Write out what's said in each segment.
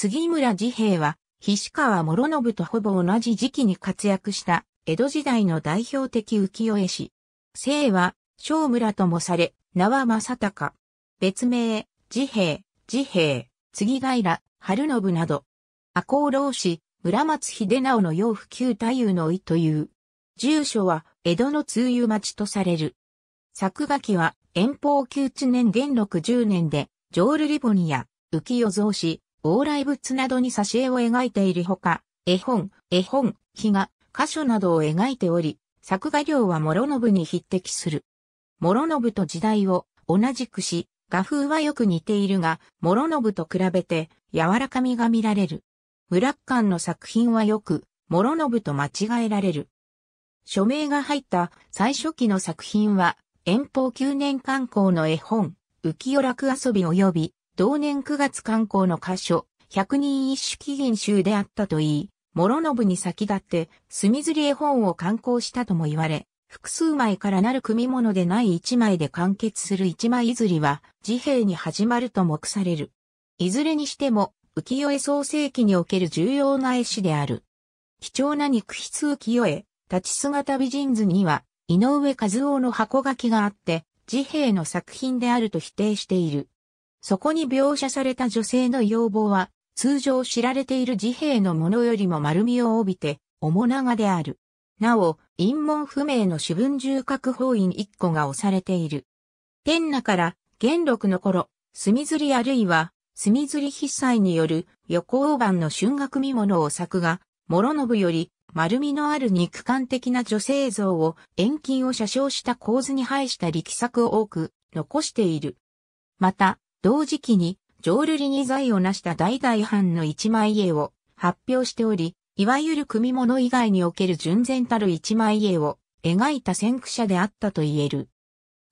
杉村治兵衛は、菱川諸信とほぼ同じ時期に活躍した、江戸時代の代表的浮世絵師。姓は、小村ともされ、名は正隆。別名、治兵衛、治兵衛、杉平、春信など。赤穂浪士、村松秀直の養父旧太夫の甥という。住所は、江戸の通遊町とされる。作画期は、遠方旧知年元禄十年で、浄瑠璃本や、浮世蔵子、往来物などに挿絵を描いているほか、絵本、絵本、日が、箇所などを描いており、作画量は諸信に匹敵する。諸信と時代を同じくし、画風はよく似ているが、諸信と比べて柔らかみが見られる。村ラ間の作品はよく、諸信と間違えられる。署名が入った最初期の作品は、遠方9年観光の絵本、浮世楽遊び及び同年9月刊行の箇所、百人一首期限集であったといい、諸信に先立って、墨刷り絵本を刊行したとも言われ、複数枚からなる組物でない一枚で完結する一枚刷りは、自閉に始まると目される。いずれにしても、浮世絵創世期における重要な絵師である。貴重な肉筆浮世絵、立ち姿美人図には、井上和夫の箱書きがあって、自閉の作品であると否定している。そこに描写された女性の要望は、通常知られている自閉のものよりも丸みを帯びて、面長である。なお、陰門不明の主文重角法院一個が押されている。天那から、元禄の頃、墨釣りあるいは、墨釣り筆祭による横大判の春学見物を作が、諸信より丸みのある肉感的な女性像を遠近を写生した構図に配した力作を多く残している。また、同時期に浄瑠璃に財を成した代々藩の一枚絵を発表しており、いわゆる組物以外における純然たる一枚絵を描いた先駆者であったと言える。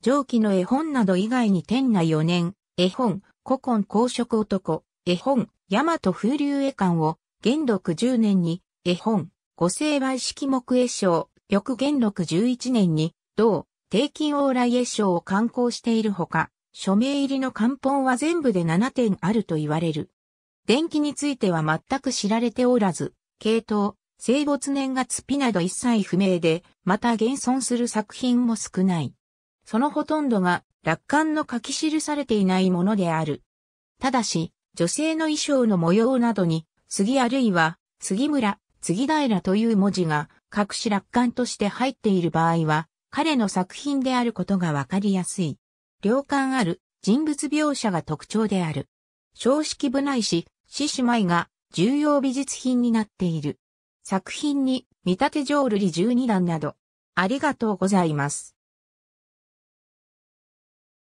上記の絵本など以外に天内4年、絵本、古今公職男、絵本、大和風流絵館を、元禄十年に、絵本、五成梅式木絵賞、翌元禄十一年に、同、定金往来絵賞を刊行しているほか、署名入りの漢本は全部で7点あると言われる。伝記については全く知られておらず、系統、生没年月日など一切不明で、また現存する作品も少ない。そのほとんどが、楽観の書き記されていないものである。ただし、女性の衣装の模様などに、杉あるいは、杉村、杉平という文字が、隠し楽観として入っている場合は、彼の作品であることがわかりやすい。洋館ある人物描写が特徴である。葬式部内し、獅子舞が重要美術品になっている。作品に見立て浄瑠璃12段など、ありがとうございます。